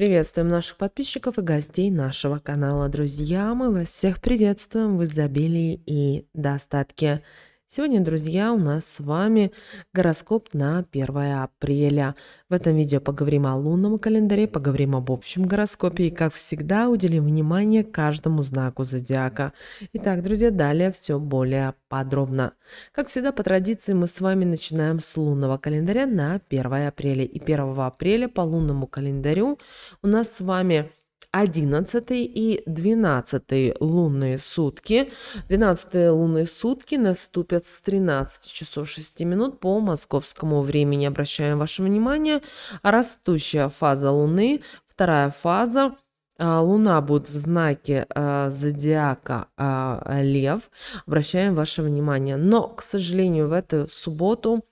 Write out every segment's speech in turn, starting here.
Приветствуем наших подписчиков и гостей нашего канала. Друзья, мы вас всех приветствуем в изобилии и достатке. Сегодня, друзья, у нас с вами гороскоп на 1 апреля. В этом видео поговорим о лунном календаре, поговорим об общем гороскопе и, как всегда, уделим внимание каждому знаку зодиака. Итак, друзья, далее все более подробно. Как всегда, по традиции мы с вами начинаем с лунного календаря на 1 апреля. И 1 апреля по лунному календарю у нас с вами 11 и 12 лунные сутки. 12 лунные сутки наступят с 13 часов 6 минут по московскому времени. Обращаем ваше внимание, растущая фаза Луны, вторая фаза а, – Луна будет в знаке э, зодиака э, Лев. Обращаем ваше внимание. Но, к сожалению, в эту субботу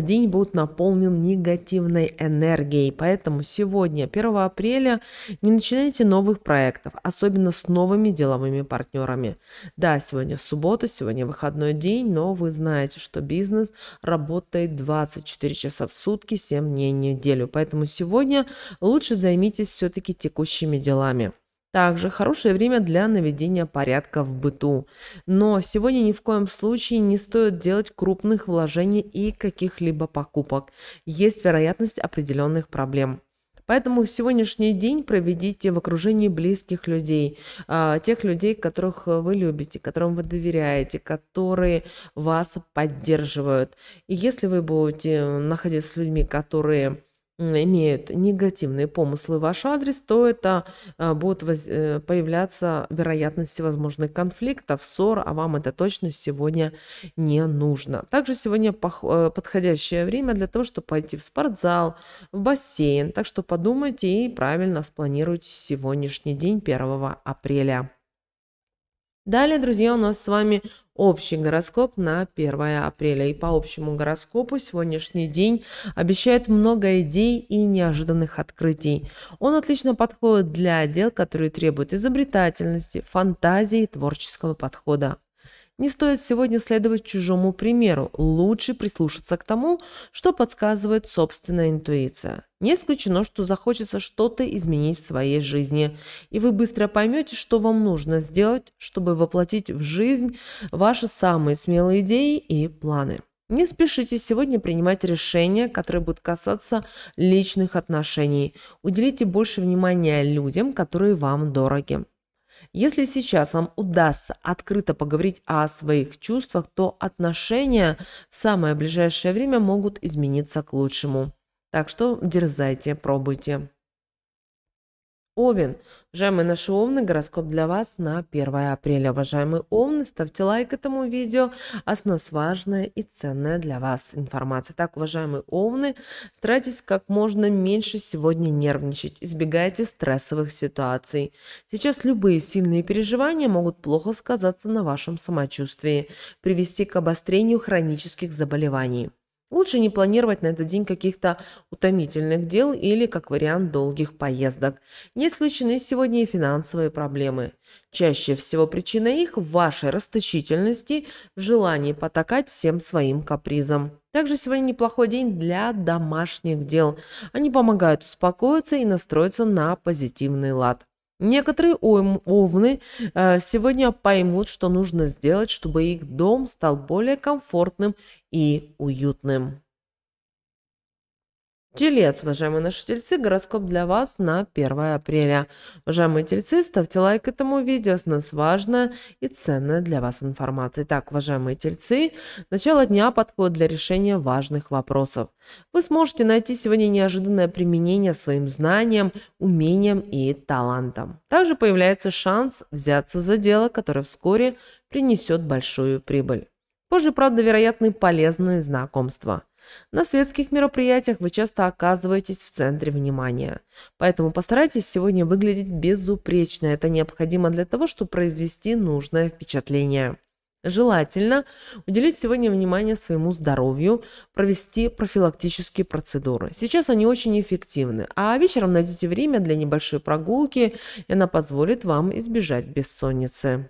день будет наполнен негативной энергией. Поэтому сегодня, 1 апреля, не начинайте новых проектов, особенно с новыми деловыми партнерами. Да, сегодня суббота, сегодня выходной день, но вы знаете, что бизнес работает 24 часа в сутки, 7 дней в неделю. Поэтому сегодня лучше займитесь все-таки текущими делами. Также хорошее время для наведения порядка в быту. Но сегодня ни в коем случае не стоит делать крупных вложений и каких-либо покупок. Есть вероятность определенных проблем. Поэтому сегодняшний день проведите в окружении близких людей, а, тех людей, которых вы любите, которым вы доверяете, которые вас поддерживают. И если вы будете находиться с людьми, которые имеют негативные помыслы в ваш адрес, то это э, будет э, появляться вероятность всевозможных конфликтов, ссор, а вам это точно сегодня не нужно. Также сегодня э, подходящее время для того, чтобы пойти в спортзал, в бассейн, так что подумайте и правильно спланируйте сегодняшний день 1 апреля. Далее, друзья, у нас с вами общий гороскоп на 1 апреля. И по общему гороскопу сегодняшний день обещает много идей и неожиданных открытий. Он отлично подходит для дел, которые требуют изобретательности, фантазии и творческого подхода. Не стоит сегодня следовать чужому примеру, лучше прислушаться к тому, что подсказывает собственная интуиция. Не исключено, что захочется что-то изменить в своей жизни, и вы быстро поймете, что вам нужно сделать, чтобы воплотить в жизнь ваши самые смелые идеи и планы. Не спешите сегодня принимать решения, которые будут касаться личных отношений. Уделите больше внимания людям, которые вам дороги. Если сейчас вам удастся открыто поговорить о своих чувствах, то отношения в самое ближайшее время могут измениться к лучшему. Так что дерзайте, пробуйте. Овен. Уважаемые наши овны, гороскоп для вас на 1 апреля. Уважаемые овны, ставьте лайк этому видео, а с нас важная и ценная для вас информация. Так, уважаемые овны, старайтесь как можно меньше сегодня нервничать, избегайте стрессовых ситуаций. Сейчас любые сильные переживания могут плохо сказаться на вашем самочувствии, привести к обострению хронических заболеваний. Лучше не планировать на этот день каких-то утомительных дел или, как вариант, долгих поездок. Не исключены сегодня и финансовые проблемы. Чаще всего причина их в вашей расточительности, в желании потакать всем своим капризам. Также сегодня неплохой день для домашних дел. Они помогают успокоиться и настроиться на позитивный лад. Некоторые овны э, сегодня поймут, что нужно сделать, чтобы их дом стал более комфортным и уютным. Телец, уважаемые наши тельцы, гороскоп для вас на 1 апреля. Уважаемые тельцы, ставьте лайк этому видео, с нас важная и ценная для вас информация. Итак, уважаемые тельцы, начало дня подходит для решения важных вопросов. Вы сможете найти сегодня неожиданное применение своим знаниям, умениям и талантам. Также появляется шанс взяться за дело, которое вскоре принесет большую прибыль. Позже, правда, вероятны полезные знакомства – на светских мероприятиях вы часто оказываетесь в центре внимания. Поэтому постарайтесь сегодня выглядеть безупречно. Это необходимо для того, чтобы произвести нужное впечатление. Желательно уделить сегодня внимание своему здоровью, провести профилактические процедуры. Сейчас они очень эффективны, а вечером найдите время для небольшой прогулки, и она позволит вам избежать бессонницы.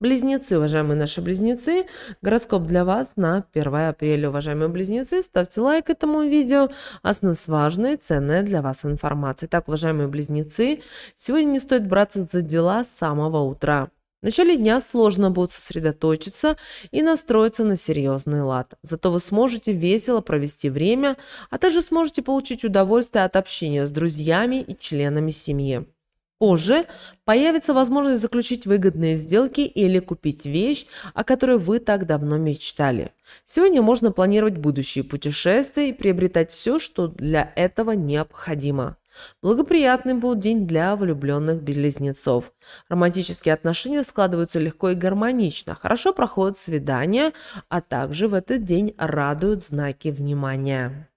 Близнецы, уважаемые наши близнецы, гороскоп для вас на 1 апреля, уважаемые близнецы. Ставьте лайк этому видео, а с нас важная и ценная для вас информация. Итак, уважаемые близнецы, сегодня не стоит браться за дела с самого утра. В начале дня сложно будет сосредоточиться и настроиться на серьезный лад. Зато вы сможете весело провести время, а также сможете получить удовольствие от общения с друзьями и членами семьи. Позже появится возможность заключить выгодные сделки или купить вещь, о которой вы так давно мечтали. Сегодня можно планировать будущие путешествия и приобретать все, что для этого необходимо. Благоприятным был день для влюбленных близнецов. Романтические отношения складываются легко и гармонично, хорошо проходят свидания, а также в этот день радуют знаки внимания.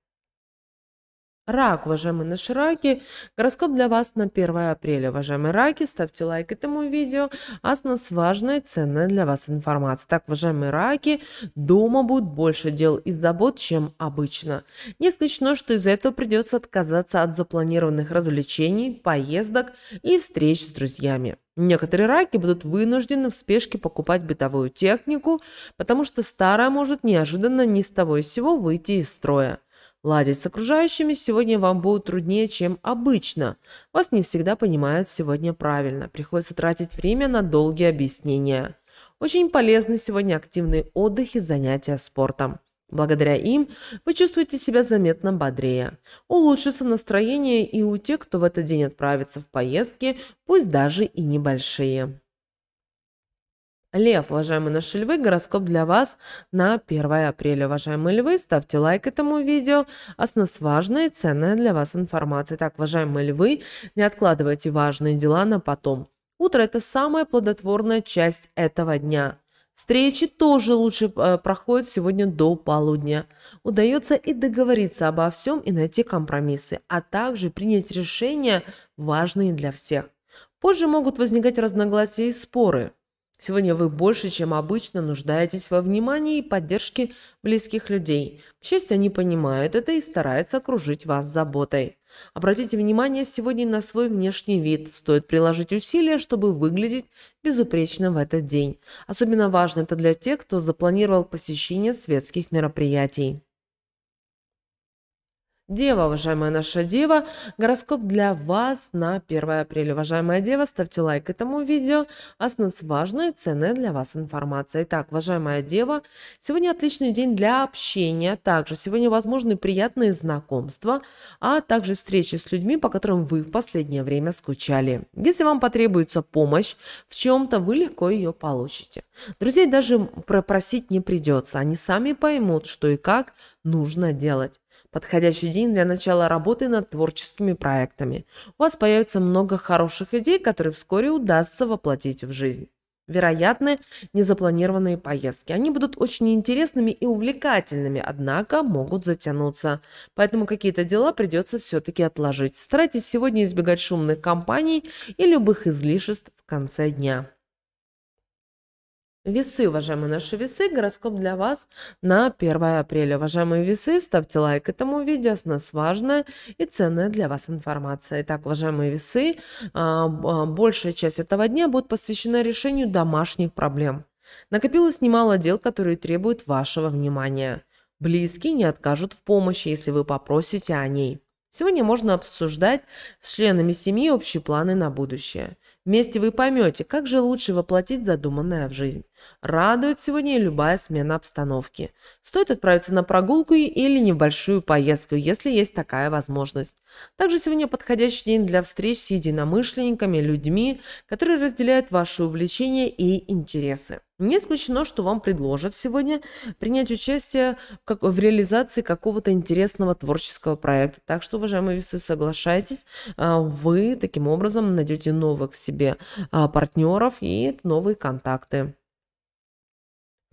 Рак, уважаемые наши раки, гороскоп для вас на 1 апреля. Уважаемые раки, ставьте лайк этому видео, а с нас важная и ценная для вас информация. Так, уважаемые раки, дома будет больше дел и забот, чем обычно. Не исключено, что из-за этого придется отказаться от запланированных развлечений, поездок и встреч с друзьями. Некоторые раки будут вынуждены в спешке покупать бытовую технику, потому что старая может неожиданно ни с того и сего выйти из строя. Ладить с окружающими сегодня вам будет труднее, чем обычно. Вас не всегда понимают сегодня правильно. Приходится тратить время на долгие объяснения. Очень полезны сегодня активные отдыхи, занятия спортом. Благодаря им вы чувствуете себя заметно бодрее. Улучшится настроение и у тех, кто в этот день отправится в поездки, пусть даже и небольшие. Лев, уважаемые наши львы, гороскоп для вас на 1 апреля. Уважаемые львы, ставьте лайк этому видео, а с нас важная и ценная для вас информация. Так, уважаемые львы, не откладывайте важные дела на потом. Утро – это самая плодотворная часть этого дня. Встречи тоже лучше э, проходят сегодня до полудня. Удается и договориться обо всем и найти компромиссы, а также принять решения, важные для всех. Позже могут возникать разногласия и споры – Сегодня вы больше, чем обычно, нуждаетесь во внимании и поддержке близких людей. К счастью, они понимают это и стараются окружить вас заботой. Обратите внимание сегодня на свой внешний вид. Стоит приложить усилия, чтобы выглядеть безупречно в этот день. Особенно важно это для тех, кто запланировал посещение светских мероприятий. Дева, уважаемая наша Дева, гороскоп для вас на 1 апреля. Уважаемая Дева, ставьте лайк этому видео, а с нас важная и ценная для вас информация. Итак, уважаемая Дева, сегодня отличный день для общения, а также сегодня возможны приятные знакомства, а также встречи с людьми, по которым вы в последнее время скучали. Если вам потребуется помощь в чем-то, вы легко ее получите. Друзей даже пропросить не придется, они сами поймут, что и как нужно делать подходящий день для начала работы над творческими проектами. У вас появится много хороших идей, которые вскоре удастся воплотить в жизнь. Вероятны незапланированные поездки. Они будут очень интересными и увлекательными, однако могут затянуться. Поэтому какие-то дела придется все-таки отложить. Старайтесь сегодня избегать шумных компаний и любых излишеств в конце дня. Весы, уважаемые наши весы, гороскоп для вас на 1 апреля. Уважаемые весы, ставьте лайк этому видео, с нас важная и ценная для вас информация. Итак, уважаемые весы, а, а, большая часть этого дня будет посвящена решению домашних проблем. Накопилось немало дел, которые требуют вашего внимания. Близкие не откажут в помощи, если вы попросите о ней. Сегодня можно обсуждать с членами семьи общие планы на будущее. Вместе вы поймете, как же лучше воплотить задуманное в жизнь. Радует сегодня любая смена обстановки. Стоит отправиться на прогулку или небольшую поездку, если есть такая возможность. Также сегодня подходящий день для встреч с единомышленниками, людьми, которые разделяют ваши увлечения и интересы. Не исключено, что вам предложат сегодня принять участие в реализации какого-то интересного творческого проекта. Так что, уважаемые весы, соглашайтесь. А, вы таким образом найдете новых себе а, партнеров и новые контакты.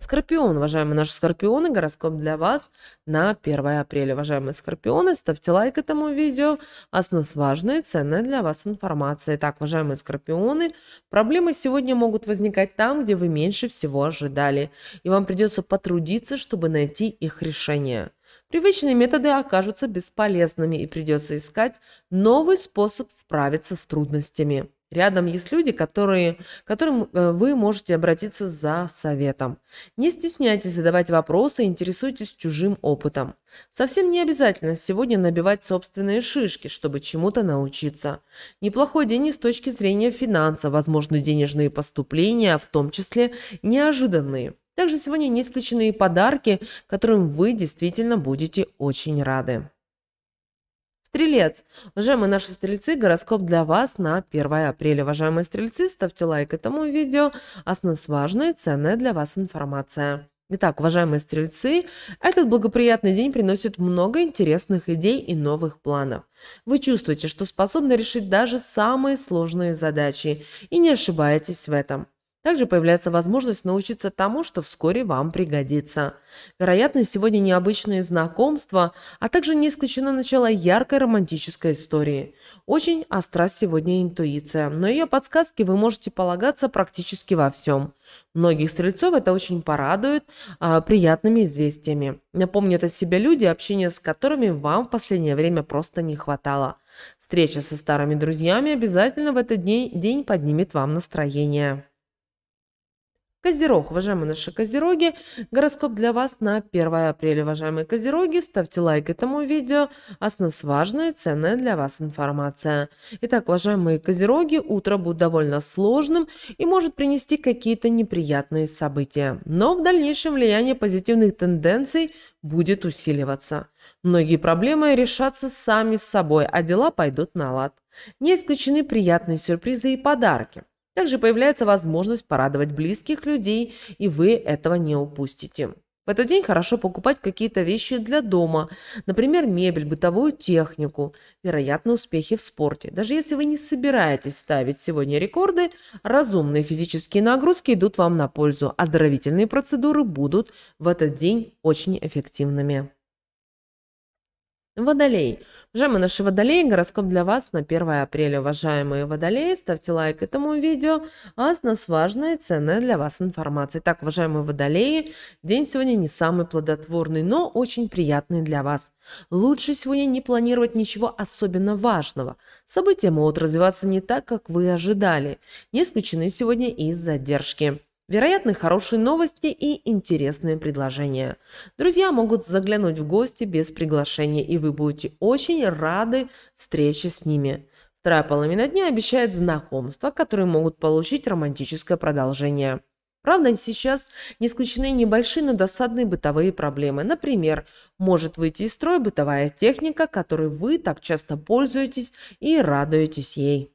Скорпион, уважаемые наши скорпионы, гороскоп для вас на 1 апреля. Уважаемые скорпионы, ставьте лайк этому видео, а с нас важная и ценная для вас информация. Итак, уважаемые скорпионы, проблемы сегодня могут возникать там, где вы меньше всего ожидали, и вам придется потрудиться, чтобы найти их решение. Привычные методы окажутся бесполезными и придется искать новый способ справиться с трудностями. Рядом есть люди, которые, к которым э, вы можете обратиться за советом. Не стесняйтесь задавать вопросы, интересуйтесь чужим опытом. Совсем не обязательно сегодня набивать собственные шишки, чтобы чему-то научиться. Неплохой день с точки зрения финансов, возможны денежные поступления, в том числе неожиданные. Также сегодня не исключены и подарки, которым вы действительно будете очень рады. Стрелец. Уважаемые наши стрельцы, гороскоп для вас на 1 апреля. Уважаемые стрельцы, ставьте лайк этому видео, а с нас важная и ценная для вас информация. Итак, уважаемые стрельцы, этот благоприятный день приносит много интересных идей и новых планов. Вы чувствуете, что способны решить даже самые сложные задачи и не ошибаетесь в этом. Также появляется возможность научиться тому, что вскоре вам пригодится. Вероятно, сегодня необычные знакомства, а также не исключено начало яркой романтической истории. Очень остра сегодня интуиция, но ее подсказки вы можете полагаться практически во всем. Многих стрельцов это очень порадует а, приятными известиями. Напомнят о себе люди, общение с которыми вам в последнее время просто не хватало. Встреча со старыми друзьями обязательно в этот день, день поднимет вам настроение. Козерог, уважаемые наши козероги, гороскоп для вас на 1 апреля, уважаемые козероги. Ставьте лайк этому видео, а с нас важная и ценная для вас информация. Итак, уважаемые козероги, утро будет довольно сложным и может принести какие-то неприятные события. Но в дальнейшем влияние позитивных тенденций будет усиливаться. Многие проблемы решатся сами с собой, а дела пойдут на лад. Не исключены приятные сюрпризы и подарки. Также появляется возможность порадовать близких людей, и вы этого не упустите. В этот день хорошо покупать какие-то вещи для дома, например, мебель, бытовую технику, вероятно, успехи в спорте. Даже если вы не собираетесь ставить сегодня рекорды, разумные физические нагрузки идут вам на пользу, оздоровительные процедуры будут в этот день очень эффективными. Водолей. Уважаемые наши водолеи, гороскоп для вас на 1 апреля. Уважаемые водолеи, ставьте лайк этому видео, а с нас важная и ценная для вас информация. Так, уважаемые водолеи, день сегодня не самый плодотворный, но очень приятный для вас. Лучше сегодня не планировать ничего особенно важного. События могут развиваться не так, как вы ожидали. Не исключены сегодня и задержки. Вероятны хорошие новости и интересные предложения. Друзья могут заглянуть в гости без приглашения, и вы будете очень рады встрече с ними. Вторая половина дня обещает знакомства, которые могут получить романтическое продолжение. Правда, сейчас не исключены небольшие, но досадные бытовые проблемы. Например, может выйти из строя бытовая техника, которой вы так часто пользуетесь и радуетесь ей.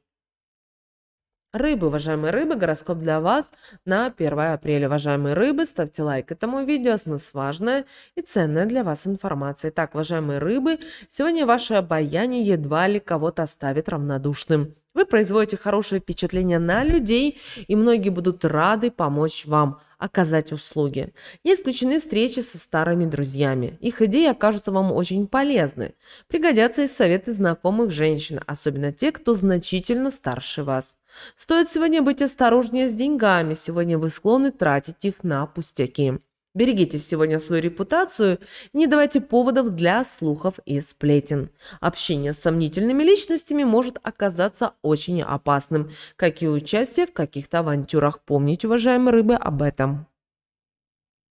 Рыбы, уважаемые рыбы, гороскоп для вас на 1 апреля. Уважаемые рыбы, ставьте лайк этому видео, с нас важная и ценная для вас информация. Итак, уважаемые рыбы, сегодня ваше обаяние едва ли кого-то оставит равнодушным. Вы производите хорошее впечатление на людей, и многие будут рады помочь вам оказать услуги. Не исключены встречи со старыми друзьями. Их идеи окажутся вам очень полезны. Пригодятся и советы знакомых женщин, особенно те, кто значительно старше вас. Стоит сегодня быть осторожнее с деньгами, сегодня вы склонны тратить их на пустяки. Берегите сегодня свою репутацию, не давайте поводов для слухов и сплетен. Общение с сомнительными личностями может оказаться очень опасным, как и участие в каких-то авантюрах. Помните, уважаемые рыбы, об этом.